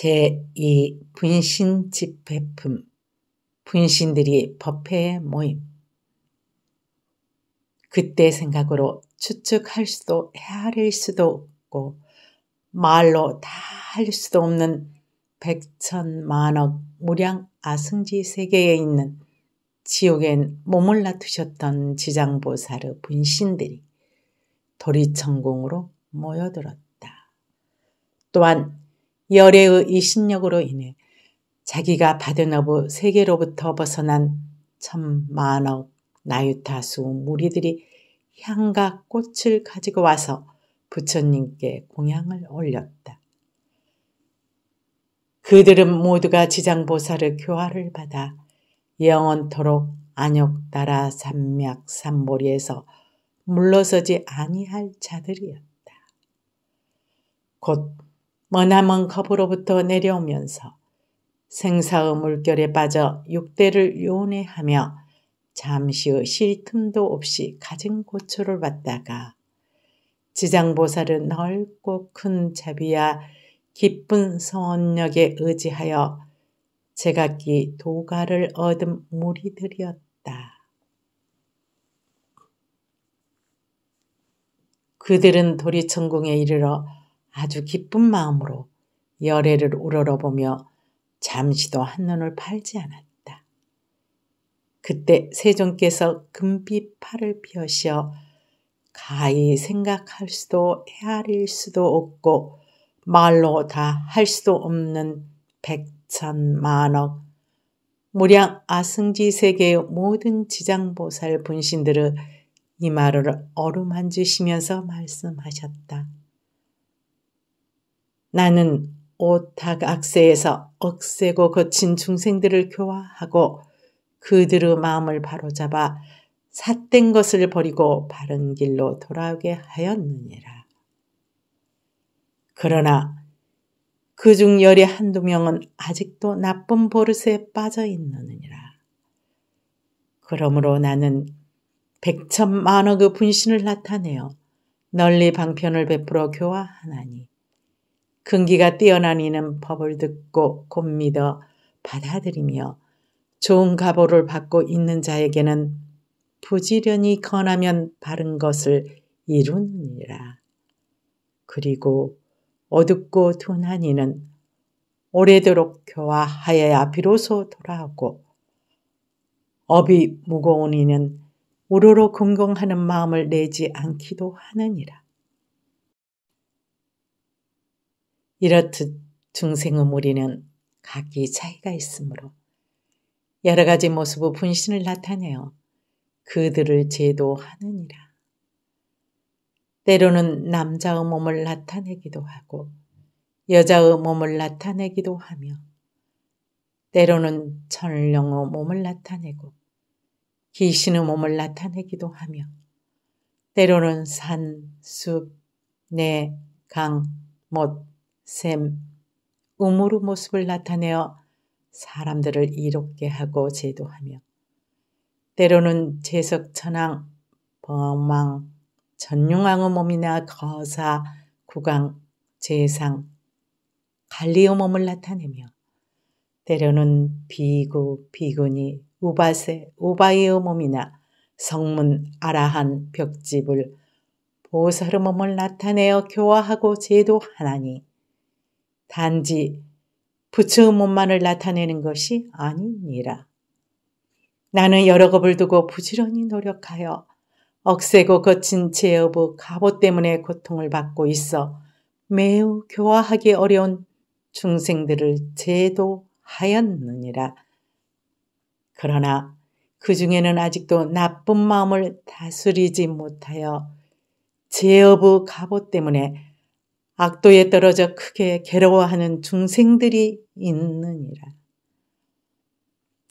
제2 분신 집회품 분신들이 법회에 모임 그때 생각으로 추측할 수도 헤아릴 수도 없고 말로 다 할 수도 없는 백천만억 무량 아승지 세계에 있는 지옥엔 몸을 놔두셨던 지장보살의 분신들이 도리천공으로 모여들었다. 또한 열애의 이 신력으로 인해 자기가 받은 어부 세계로부터 벗어난 천만억 나유타수 무리들이 향과 꽃을 가지고 와서 부처님께 공양을 올렸다. 그들은 모두가 지장보살의 교화를 받아 영원토록 안욕나라 산맥 산보리에서 물러서지 아니할 자들이었다. 곧 머나먼 컵으로부터 내려오면서 생사의 물결에 빠져 육대를 요원해하며 잠시의 쉴 틈도 없이 가진 고초를 받다가 지장보살은 넓고 큰 자비와 깊은 성원력에 의지하여 제각기 도가를 얻은 무리들이었다. 그들은 도리천궁에 이르러 아주 기쁜 마음으로 열애를 우러러보며 잠시도 한눈을 팔지 않았다. 그때 세종께서 금빛 팔을 펴시어 가히 생각할 수도 헤아릴 수도 없고 말로 다 할 수도 없는 백천만억 무량 아승지 세계의 모든 지장보살 분신들을 이 말을 어루만지시면서 말씀하셨다. 나는 오탁 악세에서 억세고 거친 중생들을 교화하고 그들의 마음을 바로잡아 삿된 것을 버리고 바른 길로 돌아오게 하였느니라. 그러나 그 중 열의 한두 명은 아직도 나쁜 버릇에 빠져 있느니라. 그러므로 나는 백천만억의 분신을 나타내어 널리 방편을 베풀어 교화하나니 근기가 뛰어난 이는 법을 듣고 곧 믿어 받아들이며 좋은 가보를 받고 있는 자에게는 부지런히 건하면 바른 것을 이루느니라. 그리고 어둡고 둔한 이는 오래도록 교화하여야 비로소 돌아오고 업이 무거운 이는 우러러 공공하는 마음을 내지 않기도 하느니라. 이렇듯 중생의 무리는 각기 차이가 있으므로 여러 가지 모습의 분신을 나타내어 그들을 제도하느니라. 때로는 남자의 몸을 나타내기도 하고 여자의 몸을 나타내기도 하며 때로는 천령의 몸을 나타내고 귀신의 몸을 나타내기도 하며 때로는 산, 숲, 내, 강, 못, 샘, 음모로 모습을 나타내어 사람들을 이롭게 하고 제도하며 때로는 재석천왕, 범왕, 전융왕의 몸이나 거사, 국왕, 재상, 갈리의 몸을 나타내며 때로는 비구, 비구니, 우바세, 우바이의 몸이나 성문, 아라한, 벽집을 보살의 몸을 나타내어 교화하고 제도하나니 단지 부처의 몸만을 나타내는 것이 아니니라. 나는 여러 겁을 두고 부지런히 노력하여 억세고 거친 제업의 갑옷 때문에 고통을 받고 있어 매우 교화하기 어려운 중생들을 제도하였느니라. 그러나 그 중에는 아직도 나쁜 마음을 다스리지 못하여 제업의 갑옷 때문에 악도에 떨어져 크게 괴로워하는 중생들이 있느니라.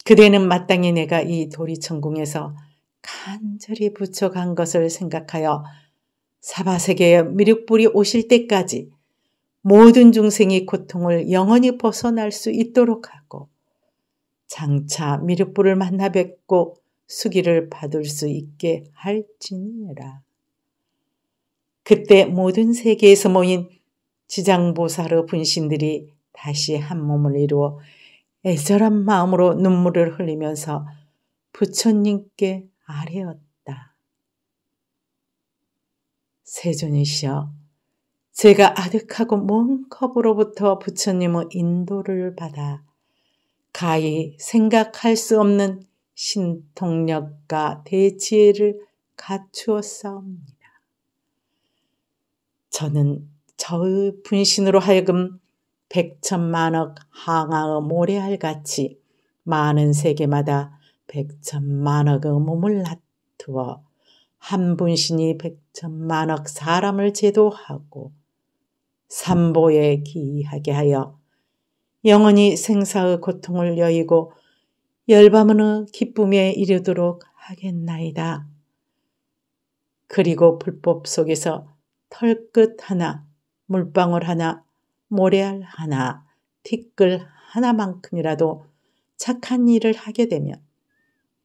그대는 마땅히 내가 이 도리천궁에서 간절히 부처간 것을 생각하여 사바세계의 미륵불이 오실 때까지 모든 중생이 고통을 영원히 벗어날 수 있도록 하고 장차 미륵불을 만나 뵙고 수기를 받을 수 있게 할지니라. 그때 모든 세계에서 모인 지장보사의 분신들이 다시 한 몸을 이루어 애절한 마음으로 눈물을 흘리면서 부처님께 아뢰었다. 세존이시여, 제가 아득하고 먼 컵으로부터 부처님의 인도를 받아 가히 생각할 수 없는 신통력과 대지혜를 갖추었사옵니다. 저는 저의 분신으로 하여금 백천만억 항아의 모래알같이 많은 세계마다 백천만억의 몸을 나투어 한 분신이 백천만억 사람을 제도하고 삼보에 기이하게 하여 영원히 생사의 고통을 여의고 열밤은 기쁨에 이르도록 하겠나이다. 그리고 불법 속에서 털끝 하나 물방울 하나, 모래알 하나, 티끌 하나만큼이라도 착한 일을 하게 되면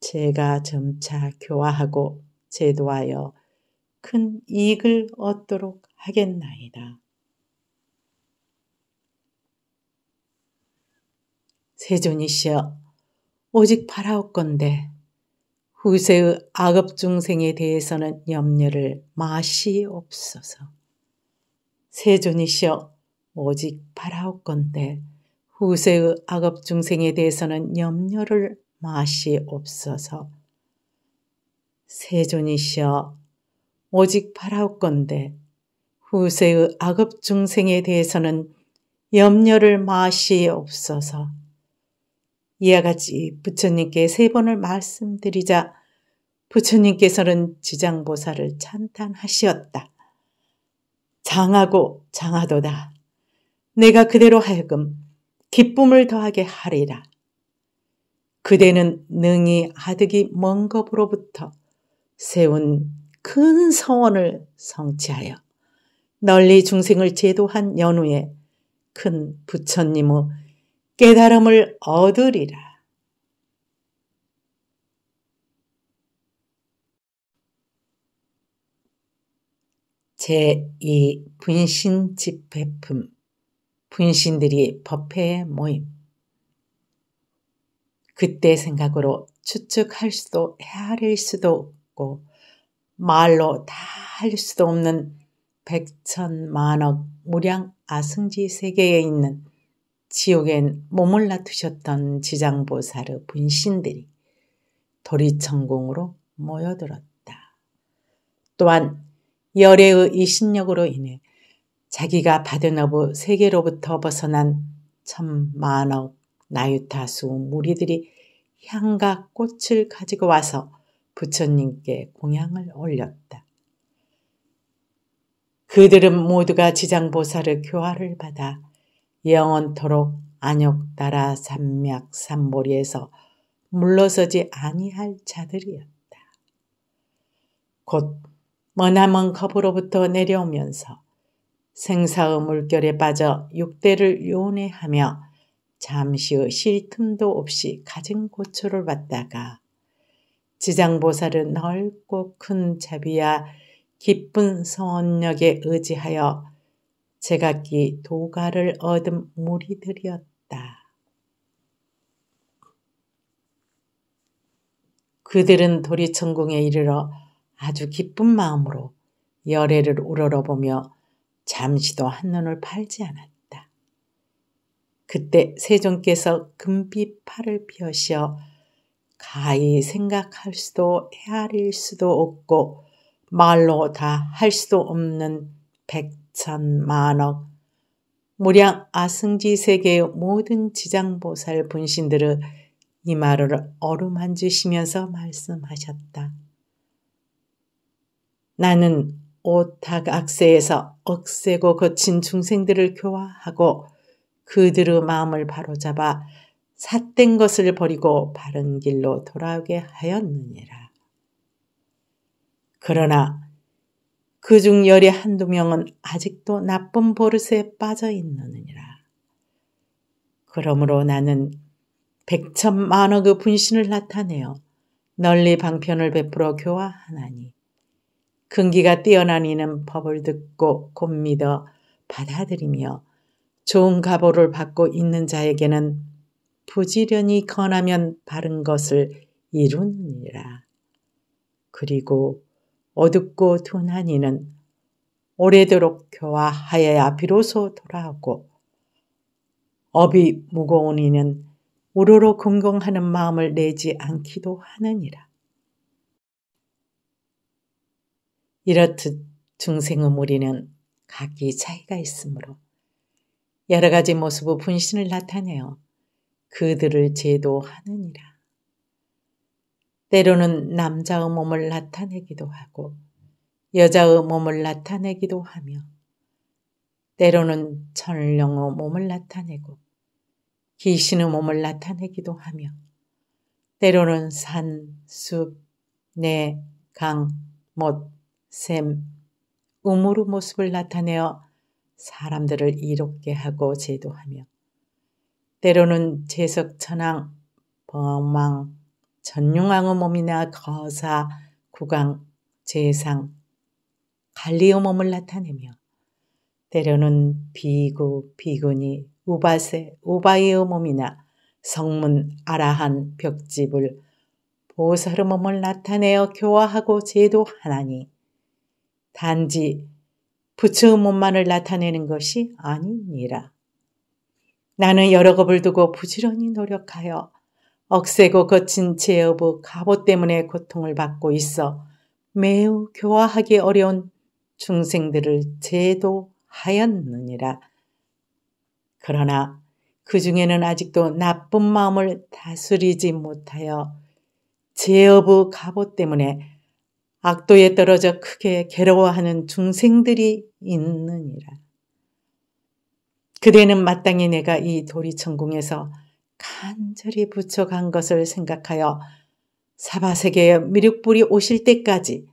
제가 점차 교화하고 제도하여 큰 이익을 얻도록 하겠나이다. 세존이시여, 오직 바라옵건대 후세의 악업 중생에 대해서는 염려를 마시옵소서. 세존이시여 오직 바라옵건대 후세의 악업 중생에 대해서는 염려를 마시옵소서. 세존이시여 오직 바라옵건대 후세의 악업 중생에 대해서는 염려를 마시옵소서. 이와 같이 부처님께 세 번을 말씀드리자 부처님께서는 지장보살을 찬탄하시었다. 장하고 장하도다. 내가 그대로 하여금 기쁨을 더하게 하리라. 그대는 능히 하득이먼 것으로부터 세운 큰 성원을 성취하여 널리 중생을 제도한 연후에 큰 부처님의 깨달음을 얻으리라. 제2 분신 집회품 분신들이 법회에 모임 그때 생각으로 추측할 수도 헤아릴 수도 없고 말로 다 할 수도 없는 백천만억 무량 아승지 세계에 있는 지옥엔 몸을 놔두셨던 지장보살의 분신들이 도리천공으로 모여들었다. 또한 열애의 이 신력으로 인해 자기가 받은 어부 세계로부터 벗어난 천만억 나유타수 무리들이 향과 꽃을 가지고 와서 부처님께 공양을 올렸다. 그들은 모두가 지장보살의 교화를 받아 영원토록 안욕따라 산맥 산보리에서 물러서지 아니할 자들이었다. 곧 머나먼 거부로부터 내려오면서 생사의 물결에 빠져 육대를 요원하며 잠시의 쉴 틈도 없이 가진 고초를 받다가 지장보살은 넓고 큰 자비와 깊은 성원력에 의지하여 제각기 도가를 얻은 무리들이었다. 그들은 도리천궁에 이르러 아주 기쁜 마음으로 열애를 우러러보며 잠시도 한눈을 팔지 않았다. 그때 세종께서 금빛 팔을 펴시어 가히 생각할 수도 헤아릴 수도 없고 말로 다 할 수도 없는 백천만억 무량 아승지 세계의 모든 지장보살 분신들을 이마를 어루만지시면서 말씀하셨다. 나는 오탁 악세에서 억세고 거친 중생들을 교화하고 그들의 마음을 바로잡아 삿된 것을 버리고 바른 길로 돌아오게 하였느니라. 그러나 그 중 열의 한두 명은 아직도 나쁜 버릇에 빠져 있느니라. 그러므로 나는 백천만억의 분신을 나타내어 널리 방편을 베풀어 교화하나니 근기가 뛰어나니는 법을 듣고 곧 믿어 받아들이며 좋은 가보를 받고 있는 자에게는 부지런히 건하면 바른 것을 이루느니라. 그리고 어둡고 둔한 이는 오래도록 교화하여야 비로소 돌아오고 업이 무거운 이는 우러러 공공하는 마음을 내지 않기도 하느니라. 이렇듯 중생의 무리는 각기 차이가 있으므로 여러 가지 모습의 분신을 나타내어 그들을 제도하느니라. 때로는 남자의 몸을 나타내기도 하고 여자의 몸을 나타내기도 하며 때로는 천령의 몸을 나타내고 귀신의 몸을 나타내기도 하며 때로는 산, 숲, 내, 강, 못, 샘, 음모로 모습을 나타내어 사람들을 이롭게 하고 제도하며 때로는 재석천왕, 범왕, 전용왕의 몸이나 거사, 국왕, 재상, 갈리의 몸을 나타내며 때로는 비구, 비구이 우바세, 우바이의 몸이나 성문, 아라한, 벽집을 보살의 몸을 나타내어 교화하고 제도하나니 단지 부처의 몸만을 나타내는 것이 아니니라. 나는 여러 겁을 두고 부지런히 노력하여 억세고 거친 제어부 갑옷 때문에 고통을 받고 있어 매우 교화하기 어려운 중생들을 제도하였느니라. 그러나 그 중에는 아직도 나쁜 마음을 다스리지 못하여 제어부 갑옷 때문에 악도에 떨어져 크게 괴로워하는 중생들이 있느니라. 그대는 마땅히 내가 이 도리천궁에서 간절히 부처간 것을 생각하여 사바세계의 미륵불이 오실 때까지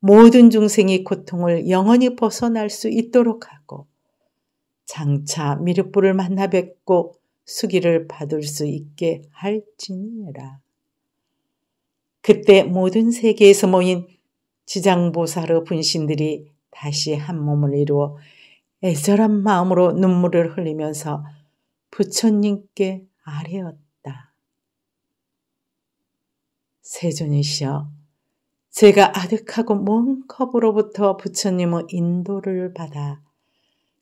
모든 중생이 고통을 영원히 벗어날 수 있도록 하고 장차 미륵불을 만나 뵙고 수기를 받을 수 있게 할지니라. 그때 모든 세계에서 모인 지장보사의 분신들이 다시 한 몸을 이루어 애절한 마음으로 눈물을 흘리면서 부처님께 아뢰었다. 세존이시여, 제가 아득하고 먼 컵으로부터 부처님의 인도를 받아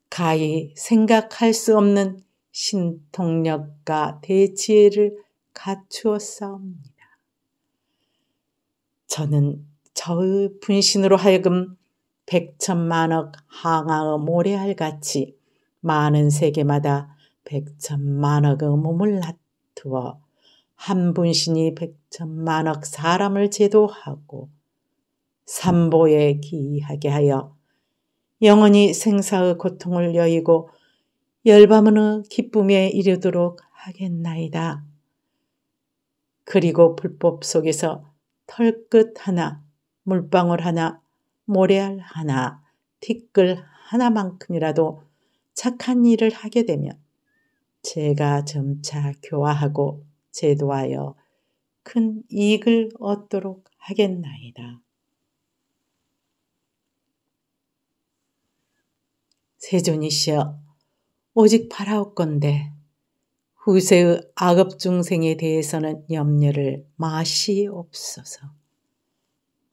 가히 생각할 수 없는 신통력과 대지혜를 갖추었사옵니다. 저는 저의 분신으로 하여금 백천만억 항아의 모래알같이 많은 세계마다 백천만억의 몸을 나투어 한 분신이 백천만억 사람을 제도하고 삼보에 기이하게 하여 영원히 생사의 고통을 여의고 열밤은의 어 기쁨에 이르도록 하겠나이다. 그리고 불법 속에서 털끝 하나 물방울 하나, 모래알 하나, 티끌 하나만큼이라도 착한 일을 하게 되면 제가 점차 교화하고 제도하여 큰 이익을 얻도록 하겠나이다. 세존이시여, 오직 바라옵건대 후세의 악업 중생에 대해서는 염려를 마시옵소서.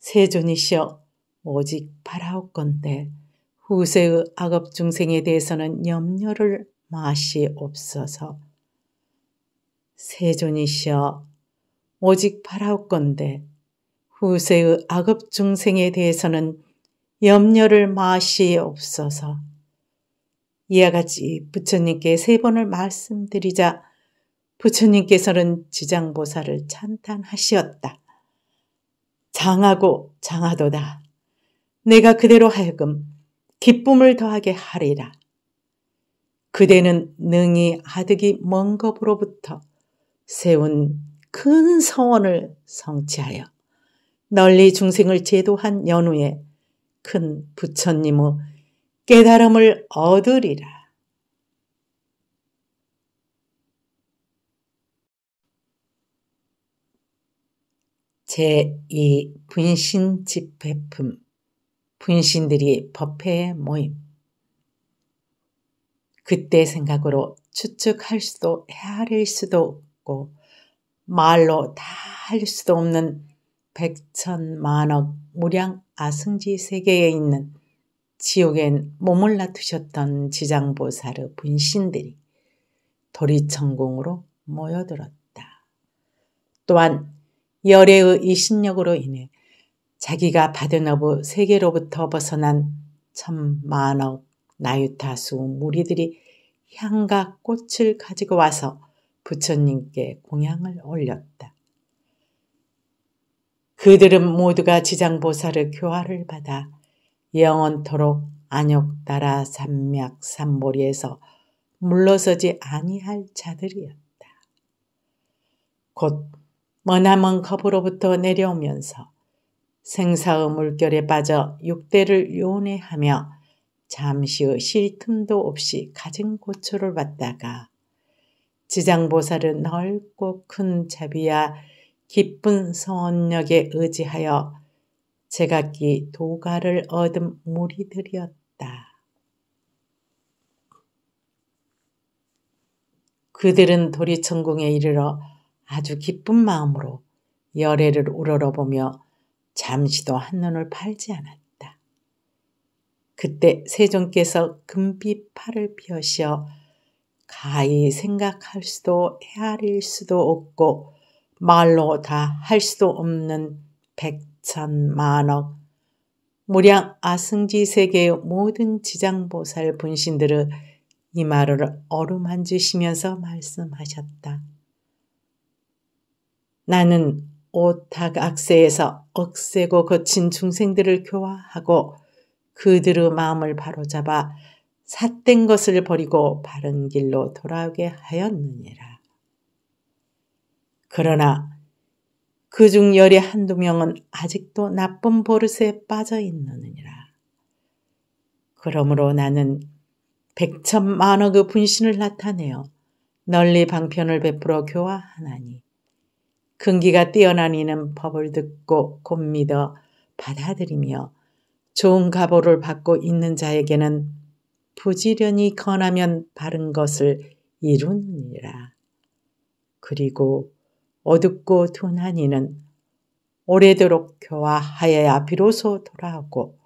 세존이시여 오직 바라옵건대 후세의 악업 중생에 대해서는 염려를 마시옵소서. 세존이시여 오직 바라옵건대 후세의 악업 중생에 대해서는 염려를 마시옵소서. 이와 같이 부처님께 세 번을 말씀드리자 부처님께서는 지장보살을 찬탄하시었다. 장하고 장하도다. 내가 그대로 하여금 기쁨을 더하게 하리라. 그대는 능히 하득이먼 것으로부터 세운 큰 성원을 성취하여 널리 중생을 제도한 연후에 큰 부처님의 깨달음을 얻으리라. 제2 분신 집회품 분신들이 법회에 모임 그때 생각으로 추측할 수도 헤아릴 수도 없고 말로 다 할 수도 없는 백천만억 무량 아승지 세계에 있는 지옥엔 몸을 놔두셨던 지장보살의 분신들이 도리천공으로 모여들었다. 또한 열애의 이 신력으로 인해 자기가 받은 어부 세계로부터 벗어난 천만억 나유타수 무리들이 향과 꽃을 가지고 와서 부처님께 공양을 올렸다. 그들은 모두가 지장보살의 교화를 받아 영원토록 안욕따라 산맥 산보리에서 물러서지 아니할 자들이었다. 곧 머나먼 컵으로부터 내려오면서 생사의 물결에 빠져 육대를 요원하며 잠시의 쉴 틈도 없이 가진 고초를 받다가 지장보살은 넓고 큰 자비와 깊은 성원력에 의지하여 제각기 도가를 얻은 무리들이었다. 그들은 도리천궁에 이르러 아주 기쁜 마음으로 열애를 우러러보며 잠시도 한눈을 팔지 않았다. 그때 세종께서 금빛 팔을 펴시어 가히 생각할 수도 헤아릴 수도 없고 말로 다 할 수도 없는 백천만억 무량 아승지 세계의 모든 지장보살 분신들을 이 말을 어루만지시면서 말씀하셨다. 나는 오탁 악세에서 억세고 거친 중생들을 교화하고 그들의 마음을 바로잡아 삿된 것을 버리고 바른 길로 돌아오게 하였느니라. 그러나 그 중 열의 한두 명은 아직도 나쁜 버릇에 빠져 있느니라. 그러므로 나는 백천만억의 분신을 나타내어 널리 방편을 베풀어 교화하나니 근기가 뛰어나니는 법을 듣고 곧 믿어 받아들이며 좋은 가보를 받고 있는 자에게는 부지런히 건하면 바른 것을 이루느니라. 그리고 어둡고 둔한 니는 오래도록 교화하여야 비로소 돌아오고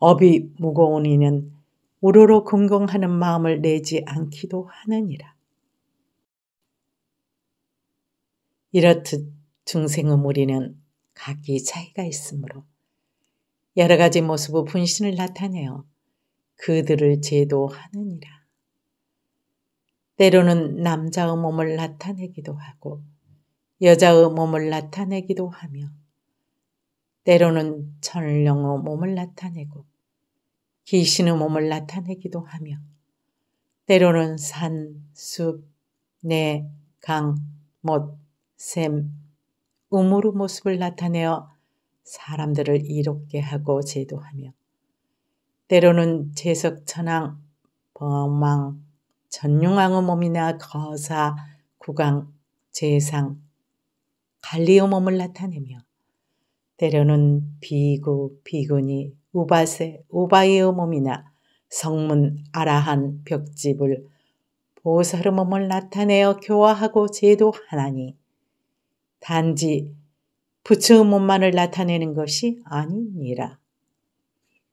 업이 무거우니는 우러러 공공하는 마음을 내지 않기도 하느니라. 이렇듯 중생의 무리는 각기 차이가 있으므로 여러 가지 모습의 분신을 나타내어 그들을 제도하느니라. 때로는 남자의 몸을 나타내기도 하고 여자의 몸을 나타내기도 하며 때로는 천령의 몸을 나타내고 귀신의 몸을 나타내기도 하며 때로는 산, 숲, 내, 강, 못, 샘, 음으로 모습을 나타내어 사람들을 이롭게 하고 제도하며 때로는 재석천왕, 범왕, 전용왕의 몸이나 거사, 국왕, 재상, 관리의 몸을 나타내며 때로는 비구, 비구니, 우바세, 우바이의 몸이나 성문, 아라한, 벽집을 보살의 몸을 나타내어 교화하고 제도하나니 단지 부처의 몸만을 나타내는 것이 아니니라.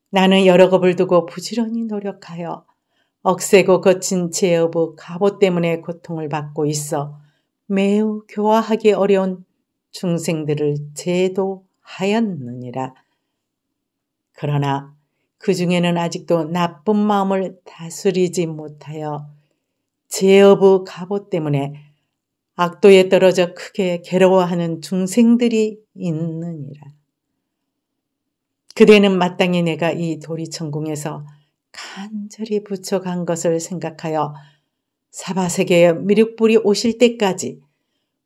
나는 여러 겁을 두고 부지런히 노력하여 억세고 거친 제어부 갑옷 때문에 고통을 받고 있어 매우 교화하기 어려운 중생들을 제도하였느니라. 그러나 그 중에는 아직도 나쁜 마음을 다스리지 못하여 제어부 갑옷 때문에 악도에 떨어져 크게 괴로워하는 중생들이 있느니라. 그대는 마땅히 내가 이 도리천궁에서 간절히 부처간 것을 생각하여 사바세계의 미륵불이 오실 때까지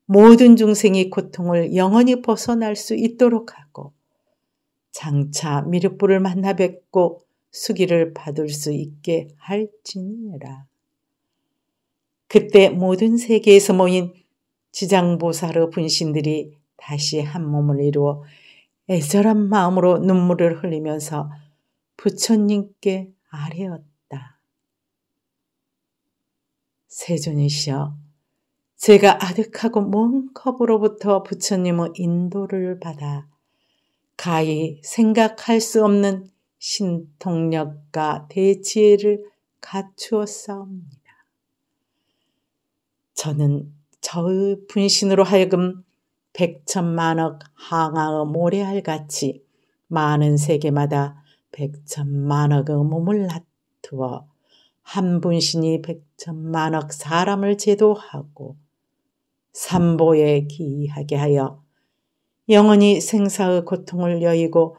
모든 중생이 고통을 영원히 벗어날 수 있도록 하고 장차 미륵불을 만나 뵙고 수기를 받을 수 있게 할지니라. 그때 모든 세계에서 모인 지장보사로 분신들이 다시 한 몸을 이루어 애절한 마음으로 눈물을 흘리면서 부처님께 아뢰었다. 세존이시여, 제가 아득하고 먼 컵으로부터 부처님의 인도를 받아 가히 생각할 수 없는 신통력과 대지혜를 갖추었사옵니다. 저는 저의 분신으로 하여금 백천만억 항아의 모래알같이 많은 세계마다 백천만억의 몸을 나투어 한 분신이 백천만억 사람을 제도하고 삼보에 기이하게 하여 영원히 생사의 고통을 여의고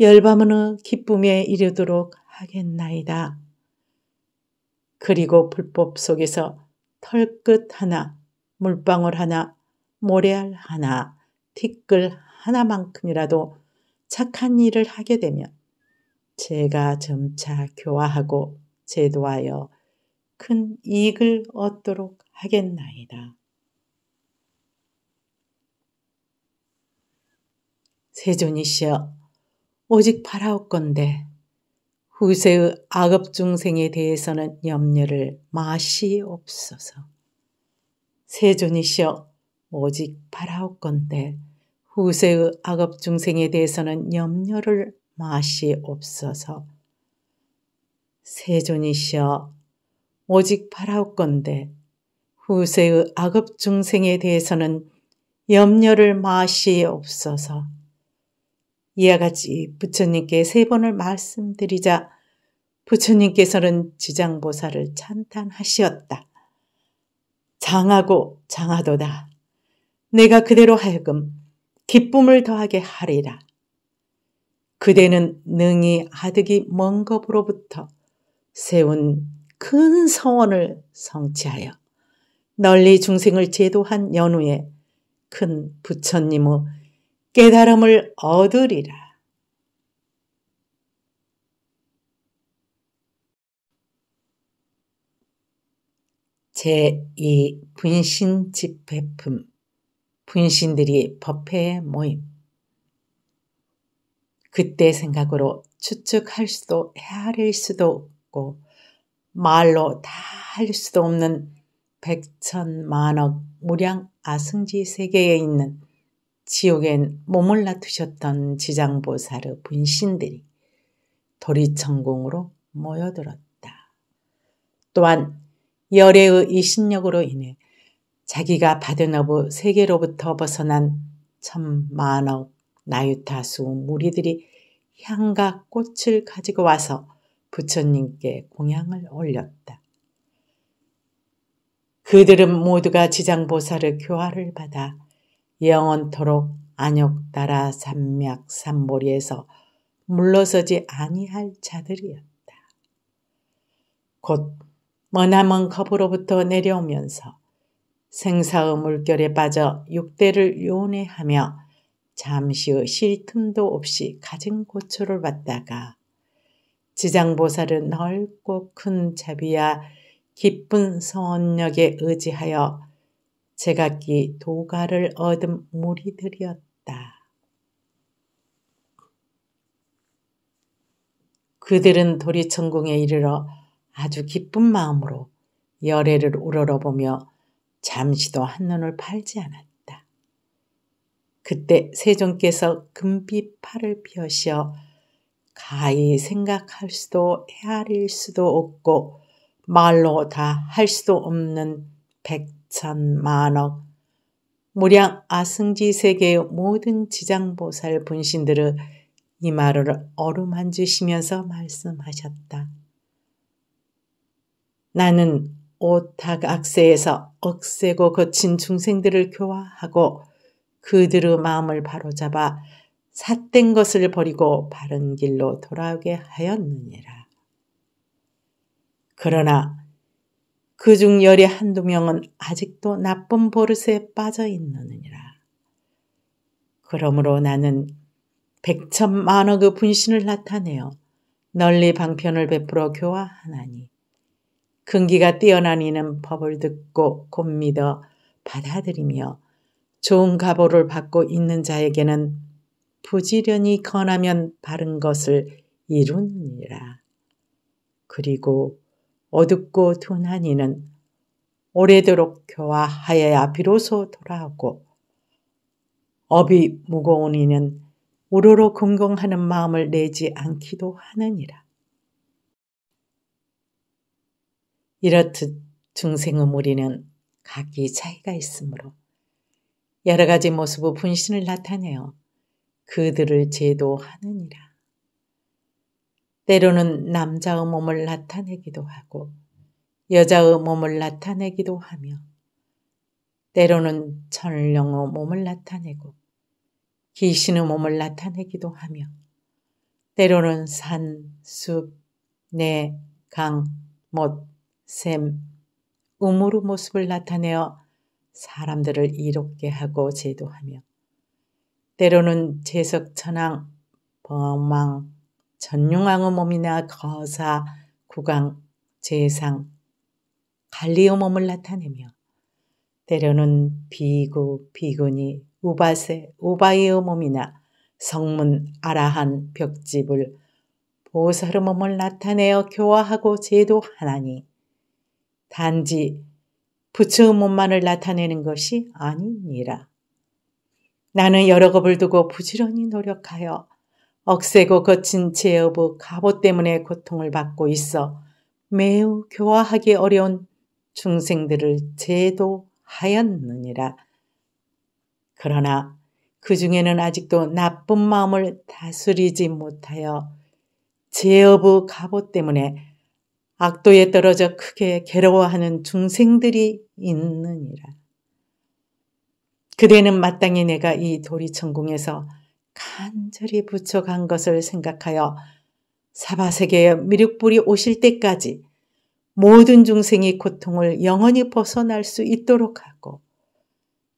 열밤은의 어 기쁨에 이르도록 하겠나이다. 그리고 불법 속에서 털끝 하나 물방울 하나, 모래알 하나, 티끌 하나만큼이라도 착한 일을 하게 되면 제가 점차 교화하고 제도하여 큰 이익을 얻도록 하겠나이다. 세존이시여, 오직 바라옵건대 후세의 악업 중생에 대해서는 염려를 마시옵소서. 세존이시여 오직 바라옵건대 후세의 악업 중생에 대해서는 염려를 마시옵소서. 세존이시여 오직 바라옵건대 후세의 악업 중생에 대해서는 염려를 마시옵소서. 이와 같이 부처님께 세 번을 말씀드리자 부처님께서는 지장보살을 찬탄하시었다. 장하고 장하도다. 내가 그대로 하여금 기쁨을 더하게 하리라. 그대는 능히 하득이먼 것으로부터 세운 큰 성원을 성취하여 널리 중생을 제도한 연후에 큰 부처님의 깨달음을 얻으리라. 제2 분신 집회품 분신들이 법회에 모임 그때 생각으로 추측할 수도 헤아릴 수도 없고 말로 다 할 수도 없는 백천만억 무량 아승지 세계에 있는 지옥엔 머물 놔두셨던 지장보살의 분신들이 도리천공으로 모여들었다. 또한 열애의 이 신력으로 인해 자기가 받은 어부 세계로부터 벗어난 천만억 나유타수 무리들이 향과 꽃을 가지고 와서 부처님께 공양을 올렸다. 그들은 모두가 지장보살의 교화를 받아 영원토록 안욕따라 산맥 산보리에서 물러서지 아니할 자들이었다. 곧 머나먼 컵으로부터 내려오면서 생사의 물결에 빠져 육대를 요원하며 잠시의 쉴 틈도 없이 가진 고초를 받다가 지장보살은 넓고 큰 자비와 깊은 성원력에 의지하여 제각기 도가를 얻은 무리들이었다. 그들은 도리천궁에 이르러 아주 기쁜 마음으로 열애를 우러러보며 잠시도 한눈을 팔지 않았다. 그때 세종께서 금빛 팔을 펴시어 가히 생각할 수도 헤아릴 수도 없고 말로 다 할 수도 없는 백천만억 무량 아승지 세계의 모든 지장보살 분신들을 이 말을 어루만지시면서 말씀하셨다. 나는 오탁 악세에서 억세고 거친 중생들을 교화하고 그들의 마음을 바로잡아 삿된 것을 버리고 바른 길로 돌아오게 하였느니라. 그러나 그 중 열의 한두 명은 아직도 나쁜 버릇에 빠져 있느니라. 그러므로 나는 백천만억의 분신을 나타내어 널리 방편을 베풀어 교화하나니 근기가 뛰어나니는 법을 듣고 곧 믿어 받아들이며 좋은 가보를 받고 있는 자에게는 부지런히 건하면 바른 것을 이루느니라. 그리고 어둡고 둔한 이는 오래도록 교화하여야 비로소 돌아오고 업이 무거운 이는 우러러 긍긍하는 마음을 내지 않기도 하느니라. 이렇듯 중생의 무리는 각기 차이가 있으므로 여러 가지 모습의 분신을 나타내어 그들을 제도하느니라. 때로는 남자의 몸을 나타내기도 하고 여자의 몸을 나타내기도 하며 때로는 천령의 몸을 나타내고 귀신의 몸을 나타내기도 하며 때로는 산, 숲, 내, 강, 못, 샘, 음으로 모습을 나타내어 사람들을 이롭게 하고 제도하며 때로는 재석천왕, 범왕, 전용왕의 몸이나 거사, 국왕, 재상, 관리의 몸을 나타내며 때로는 비구, 비구니, 우바세, 우바이의 몸이나 성문, 아라한, 벽집을 보살의 몸을 나타내어 교화하고 제도하나니 단지 부처의 몸만을 나타내는 것이 아니니라. 나는 여러 겁을 두고 부지런히 노력하여 억세고 거친 제어부 갑옷 때문에 고통을 받고 있어 매우 교화하기 어려운 중생들을 제도하였느니라. 그러나 그 중에는 아직도 나쁜 마음을 다스리지 못하여 제어부 갑옷 때문에 악도에 떨어져 크게 괴로워하는 중생들이 있느니라. 그대는 마땅히 내가 이 도리천궁에서 간절히 부쳐간 것을 생각하여 사바세계의 미륵불이 오실 때까지 모든 중생이 고통을 영원히 벗어날 수 있도록 하고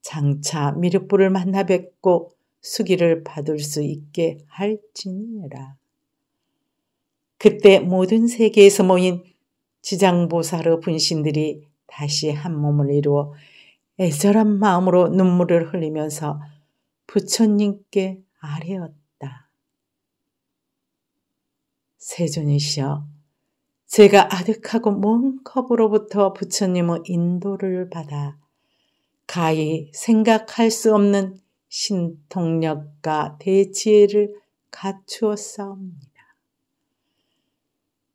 장차 미륵불을 만나 뵙고 수기를 받을 수 있게 할지니라. 그때 모든 세계에서 모인 지장보사로 분신들이 다시 한 몸을 이루어 애절한 마음으로 눈물을 흘리면서 부처님께 아뢰었다. 세존이시여, 제가 아득하고 먼 컵으로부터 부처님의 인도를 받아 가히 생각할 수 없는 신통력과 대지혜를 갖추었사옵니다.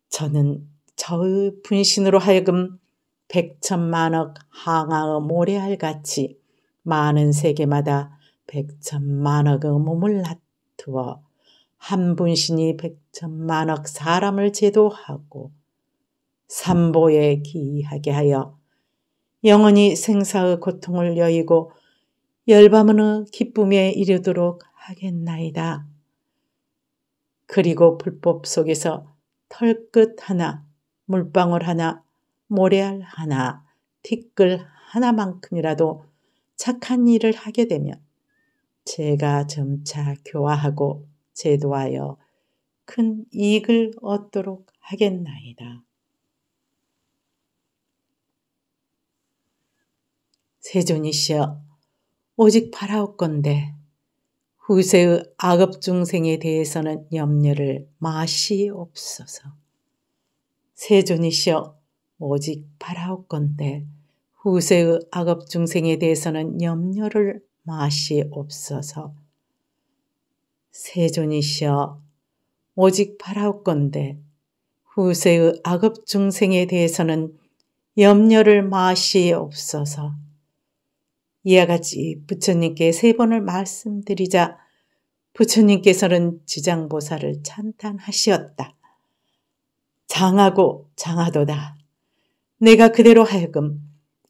저는 저의 분신으로 하여금 백천만억 항아의 모래알같이 많은 세계마다 백천만억의 몸을 나투어 한 분신이 백천만억 사람을 제도하고 삼보에 기이하게 하여 영원히 생사의 고통을 여의고 열밤의 어 기쁨에 이르도록 하겠나이다. 그리고 불법 속에서 털끝 하나 물방울 하나, 모래알 하나, 티끌 하나만큼이라도 착한 일을 하게 되면 제가 점차 교화하고 제도하여 큰 이익을 얻도록 하겠나이다. 세존이시여, 오직 바라옵건대 후세의 악업 중생에 대해서는 염려를 마시옵소서. 세존이시여 오직 바라옵건대 후세의 악업 중생에 대해서는 염려를 마시옵소서. 세존이시여 오직 바라옵건대 후세의 악업 중생에 대해서는 염려를 마시옵소서. 이와 같이 부처님께 세 번을 말씀드리자 부처님께서는 지장보살을 찬탄하시었다. 장하고 장하도다. 내가 그대로 하여금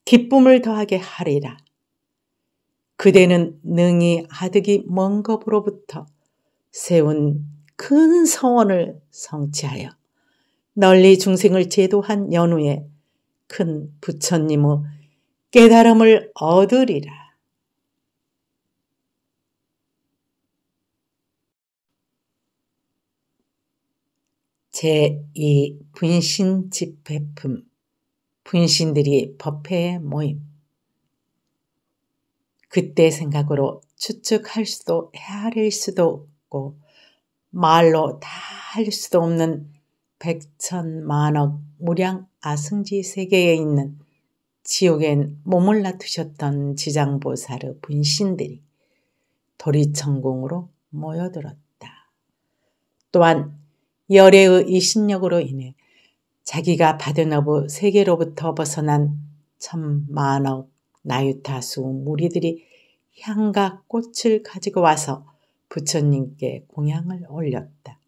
기쁨을 더하게 하리라. 그대는 능히 하득이먼 것으로부터 세운 큰 성원을 성취하여 널리 중생을 제도한 연후에 큰 부처님의 깨달음을 얻으리라. 제2 분신 집회품 분신들이 법회에 모임 그때 생각으로 추측할 수도 헤아릴 수도 없고 말로 다 할 수도 없는 백천만억 무량 아승지 세계에 있는 지옥엔 머물 놔두셨던 지장보살의 분신들이 도리천궁으로 모여들었다. 또한 열애의 이 신력으로 인해 자기가 받은 어부 세계로부터 벗어난 천만억 나유타수 무리들이 향과 꽃을 가지고 와서 부처님께 공양을 올렸다.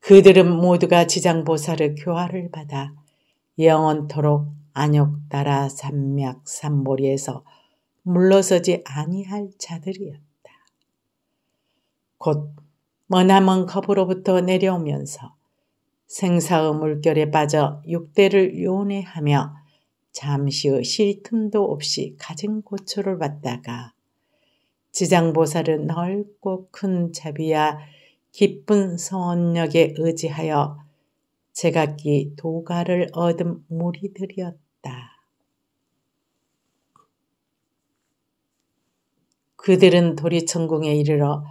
그들은 모두가 지장보살의 교화를 받아 영원토록 안욕따라 산맥 산보리에서 물러서지 아니할 자들이었다. 곧 머나먼 컵으로부터 내려오면서 생사의 물결에 빠져 육대를 요내하며 잠시의 쉴 틈도 없이 가진 고초를 받다가 지장보살은 넓고 큰 자비와 깊은 성원력에 의지하여 제각기 도가를 얻은 무리들이었다. 그들은 도리천궁에 이르러